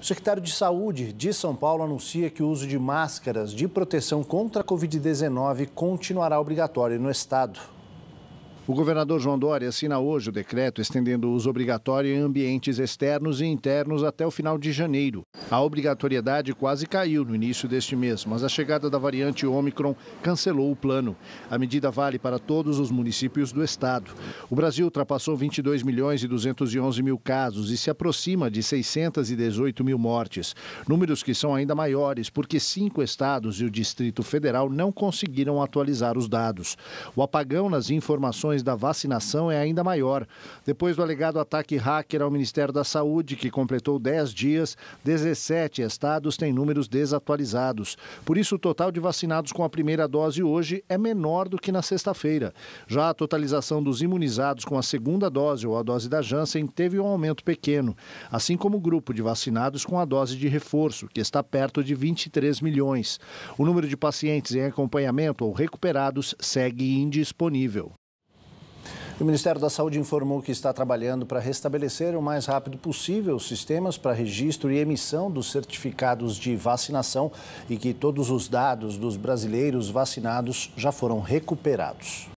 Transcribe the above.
O secretário de Saúde de São Paulo anuncia que o uso de máscaras de proteção contra a Covid-19 continuará obrigatório no estado. O governador João Dória assina hoje o decreto estendendo o uso obrigatório em ambientes externos e internos até o final de janeiro. A obrigatoriedade quase caiu no início deste mês, mas a chegada da variante Omicron cancelou o plano. A medida vale para todos os municípios do estado. O Brasil ultrapassou 22 milhões e 211 mil casos e se aproxima de 618 mil mortes. Números que são ainda maiores porque cinco estados e o Distrito Federal não conseguiram atualizar os dados. O apagão nas informações da vacinação é ainda maior. Depois do alegado ataque hacker ao Ministério da Saúde, que completou 10 dias, 17 estados têm números desatualizados. Por isso, o total de vacinados com a primeira dose hoje é menor do que na sexta-feira. Já a totalização dos imunizados com a segunda dose ou a dose da Janssen teve um aumento pequeno, assim como o grupo de vacinados com a dose de reforço, que está perto de 23 milhões. O número de pacientes em acompanhamento ou recuperados segue indisponível. O Ministério da Saúde informou que está trabalhando para restabelecer o mais rápido possível os sistemas para registro e emissão dos certificados de vacinação e que todos os dados dos brasileiros vacinados já foram recuperados.